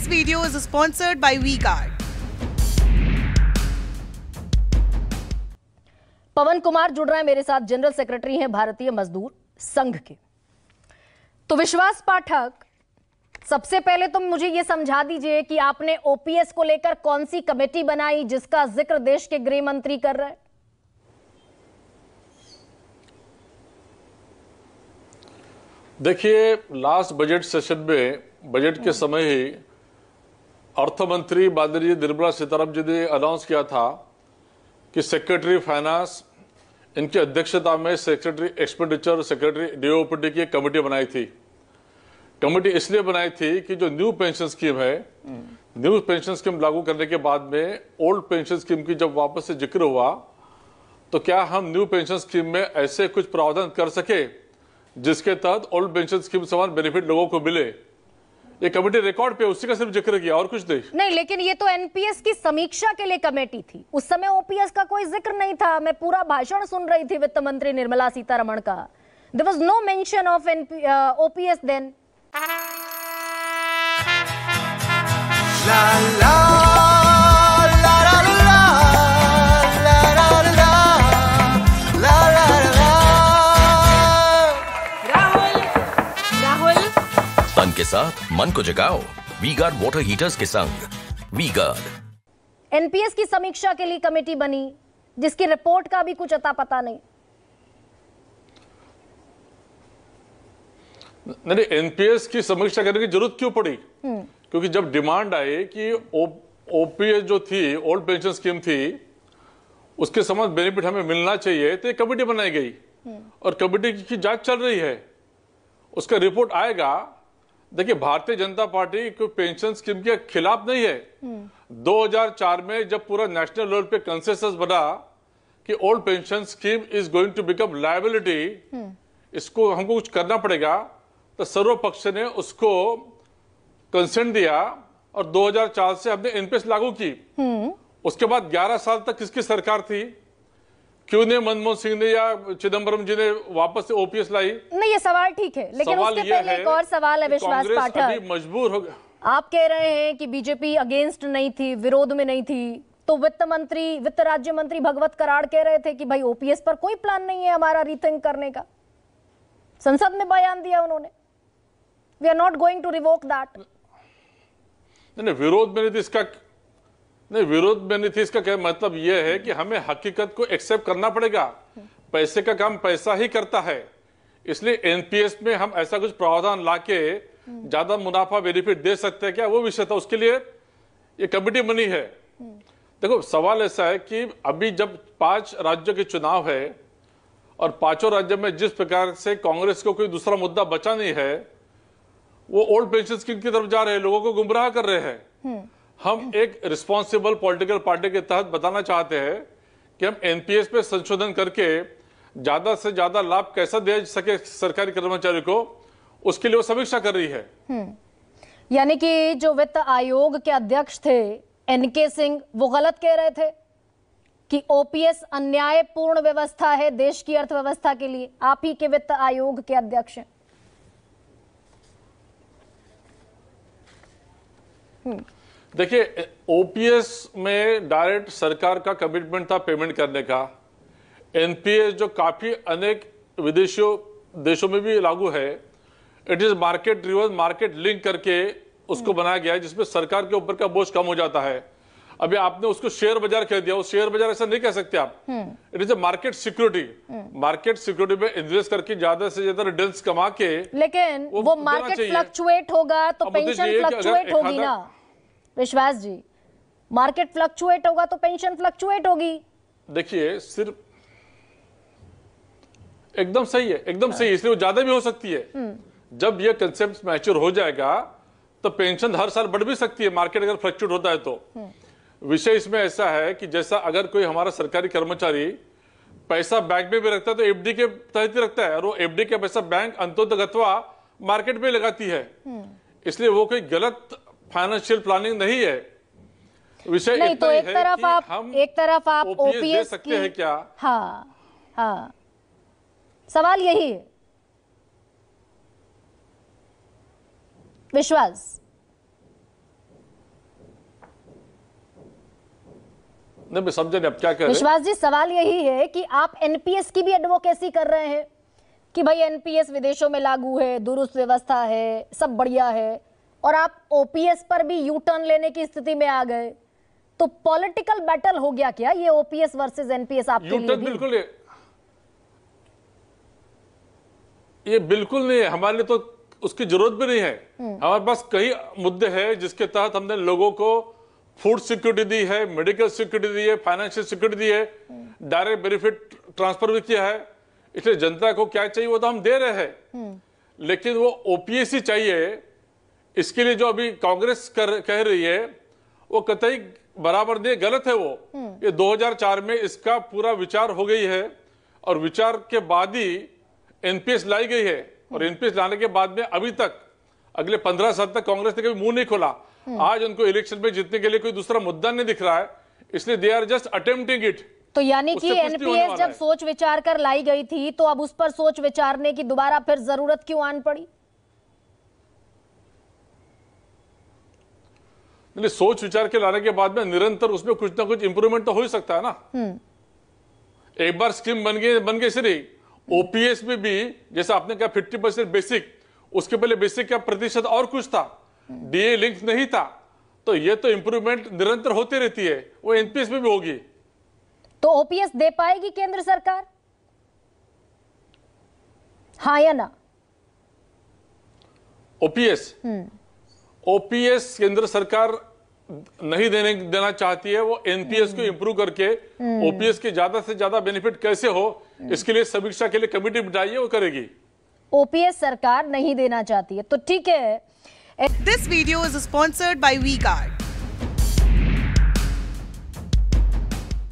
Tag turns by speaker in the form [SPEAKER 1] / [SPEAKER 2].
[SPEAKER 1] This video is sponsored by WeGuard. पवन कुमार जुड़ रहे हैं मेरे साथ जनरल सेक्रेटरी हैं भारतीय मजदूर संघ के तो विश्वास पाठक सबसे पहले तुम तो मुझे यह समझा दीजिए कि आपने ओपीएस को लेकर कौन सी कमेटी बनाई जिसका जिक्र देश के गृह मंत्री कर रहे हैं
[SPEAKER 2] देखिए लास्ट बजट सेशन में बजट के समय ही अर्थमंत्री माननीय निर्मला सीताराम जी ने अनाउंस किया था कि सेक्रेटरी फाइनेंस इनकी अध्यक्षता में सेक्रेटरी एक्सपेंडिचर सेक्रेटरी डीओपीटी की एक कमेटी बनाई थी कमेटी इसलिए बनाई थी कि जो न्यू पेंशन स्कीम है न्यू पेंशन स्कीम लागू करने के बाद में ओल्ड पेंशन स्कीम की जब वापस से जिक्र हुआ तो क्या हम न्यू पेंशन स्कीम में ऐसे कुछ प्रावधान कर सके जिसके तहत ओल्ड पेंशन स्कीम समान बेनिफिट लोगों को मिले ये कमेटी रिकॉर्ड पे उसी का सिर्फ जिक्र किया और कुछ नहीं
[SPEAKER 1] नहीं लेकिन ये तो एनपीएस की समीक्षा के लिए कमेटी थी उस समय ओपीएस का कोई जिक्र नहीं था मैं पूरा भाषण सुन रही थी वित्त मंत्री निर्मला सीतारमण का there was no mention of an OPS then ला, ला।
[SPEAKER 2] साथ मन को जगाओ वी
[SPEAKER 1] गार्ड वॉटर हीटर्स के संग वी गार्ड एनपीएस की समीक्षा के लिए कमेटी बनी जिसकी रिपोर्ट का भी कुछ अता पता नहीं
[SPEAKER 2] नहीं एनपीएस की समीक्षा करने की जरूरत क्यों पड़ी हम्म। क्योंकि जब डिमांड आई कि ओपीएस जो थी ओल्ड पेंशन स्कीम थी उसके समान बेनिफिट हमें मिलना चाहिए तो कमेटी बनाई गई हम्म। और कमेटी की जांच चल रही है उसका रिपोर्ट आएगा देखिए भारतीय जनता पार्टी कोई पेंशन स्कीम के खिलाफ नहीं है 2004 में जब पूरा नेशनल लेवल पे कंसेंसस बना कि old pension scheme is going to become liability इसको हमको कुछ करना पड़ेगा तो सर्व पक्ष ने उसको कंसेंट दिया और 2004 से हमने एनपीएस लागू की उसके बाद 11 साल तक किसकी सरकार थी क्यों नहीं मनमोहन सिंह ने या चिदम्बरम जी ने वापस से ओपीएस लाई
[SPEAKER 1] नहीं ये सवाल ठीक है लेकिन उसके पहले एक और सवाल है विश्वास पाठक
[SPEAKER 2] मजबूर हो गया
[SPEAKER 1] आप कह रहे हैं कि बीजेपी अगेंस्ट नहीं थी विरोध में नहीं थी तो वित्त मंत्री वित्त राज्य मंत्री भगवत कराड़ कह रहे थे कि भाई ओपीएस पर कोई प्लान नहीं है हमारा रिथिंक करने का संसद में बयान दिया उन्होंने we are not going to revoke that
[SPEAKER 2] नहीं विरोध में नहीं थी इसका नहीं विरोध में नहीं थी इसका क्या मतलब यह है कि हमें हकीकत को एक्सेप्ट करना पड़ेगा पैसे का काम पैसा ही करता है इसलिए एनपीएस में हम ऐसा कुछ प्रावधान लाके ज्यादा मुनाफा बेनिफिट दे सकते हैं क्या वो विषय था उसके लिए ये कमिटी बनी है देखो सवाल ऐसा है कि अभी जब पांच राज्यों के चुनाव है और पांचों राज्यों में जिस प्रकार से कांग्रेस को कोई दूसरा मुद्दा बचा नहीं है वो ओल्ड पेंशन स्कीम की तरफ जा रहे हैं लोगों को गुमराह कर रहे हैं हम एक रिस्पॉन्सिबल पॉलिटिकल पार्टी के तहत बताना चाहते हैं कि हम एनपीएस पे संशोधन करके ज़्यादा से ज़्यादा लाभ कैसा दे सके सरकारी कर्मचारी को उसके लिए वो समीक्षा कर रही है
[SPEAKER 1] हम्म। यानी कि जो वित्त आयोग के अध्यक्ष थे एनके सिंह वो गलत कह रहे थे कि ओपीएस अन्यायपूर्ण व्यवस्था है देश की अर्थव्यवस्था के लिए आप ही के वित्त आयोग के अध्यक्ष हैं
[SPEAKER 2] हम्म। देखिए ओपीएस में डायरेक्ट सरकार का कमिटमेंट था पेमेंट करने का एनपीएस जो काफ़ी अनेक विदेशियों देशों में भी लागू है it is market reverse market link करके उसको हम्म। बनाया गया है जिसमें सरकार के ऊपर का बोझ कम हो जाता है अभी आपने उसको शेयर बाजार कह दिया शेयर बाजार ऐसा नहीं कह सकते आप it is a market security market security में इन्वेस्ट करके ज्यादा से ज्यादा रिटर्न कमा के
[SPEAKER 1] लेकिन वो, वो मार्केट फ्लक्चुएट होगा तो पेंशन फ्लक्चुएट होगी ना विश्वास जी मार्केट फ्लक्चुएट होगा तो पेंशन फ्लक्चुएट होगी
[SPEAKER 2] देखिए सिर्फ एकदम सही है एकदम सही इसलिए वो ज्यादा भी हो सकती है हम्म। जब ये कंसेप्ट मैच्योर हो जाएगा तो पेंशन हर साल बढ़ भी सकती है मार्केट अगर फ्लक्चुएट होता है तो हम्म। विषय इसमें ऐसा है कि जैसा अगर कोई हमारा सरकारी कर्मचारी पैसा बैंक में भी रखता है तो एफडी के तहत ही रखता है और वो एफडी का पैसा बैंक अंतोदगतवा मार्केट में लगाती है हम्म। इसलिए वो कोई गलत फाइनेंशियल प्लानिंग नहीं है विषय नहीं तो एक तरफ आप
[SPEAKER 1] हम एक तरफ आप ओपीएस दे सकते हैं क्या हाँ हाँ सवाल यही है विश्वास
[SPEAKER 2] नहीं समझे अब क्या कर विश्वास जी
[SPEAKER 1] सवाल यही है कि आप एनपीएस की भी एडवोकेसी कर रहे हैं कि भाई एनपीएस विदेशों में लागू है दुरुस्त व्यवस्था है सब बढ़िया है और आप ओपीएस पर भी यू टर्न लेने की स्थिति में आ गए तो पॉलिटिकल बैटल हो गया क्या ये ओपीएस वर्सेस एनपीएस आपके लिए बिल्कुल
[SPEAKER 2] ये बिल्कुल नहीं है हमारे लिए तो उसकी जरूरत भी नहीं है हम्म। हमारे पास कई मुद्दे हैं जिसके तहत हमने लोगों को फूड सिक्योरिटी दी है मेडिकल सिक्योरिटी दी है फाइनेंशियल सिक्योरिटी दी है डायरेक्ट बेनिफिट ट्रांसफर भी किया है इसलिए जनता को क्या चाहिए वो तो हम दे रहे हैं हम्म। लेकिन वो ओपीएस ही चाहिए इसके लिए जो अभी कांग्रेस कर कह रही है वो कतई बराबर नहीं गलत है वो हम्म। ये 2004 में इसका पूरा विचार हो गई है और विचार के बाद ही एनपीएस लाई गई है हम्म। और एनपीएस लाने के बाद में अभी तक अगले पंद्रह साल तक कांग्रेस ने कभी मुंह नहीं खोला हम्म। आज उनको इलेक्शन में जीतने के लिए कोई दूसरा मुद्दा नहीं दिख रहा है इसलिए they are just attempting it
[SPEAKER 1] तो यानी कि एनपीएस जब सोच विचार कर लाई गई थी तो अब उस पर सोच विचारने की दोबारा फिर जरूरत क्यों आन पड़ी
[SPEAKER 2] नहीं सोच विचार के लाने के बाद में निरंतर उसमें कुछ ना कुछ इंप्रूवमेंट तो हो ही सकता है ना हम्म। एक बार स्कीम बन गई बन गई श्री ओपीएस में भी जैसे आपने कहा फिफ्टी परसेंट बेसिक उसके पहले बेसिक का प्रतिशत और कुछ था डीए लिंक नहीं था तो ये तो इंप्रूवमेंट निरंतर होती रहती है वो एनपीएस में भी होगी
[SPEAKER 1] तो ओपीएस दे पाएगी केंद्र सरकार हाँ या ना
[SPEAKER 2] ओपीएस ओपीएस केंद्र सरकार नहीं देने देना चाहती है वो एनपीएस को इंप्रूव करके ओपीएस के ज्यादा से ज्यादा बेनिफिट कैसे हो इसके लिए समीक्षा के लिए कमिटी बिठाई है वो करेगी
[SPEAKER 1] ओपीएस सरकार नहीं देना चाहती है तो ठीक है this video is sponsored by V card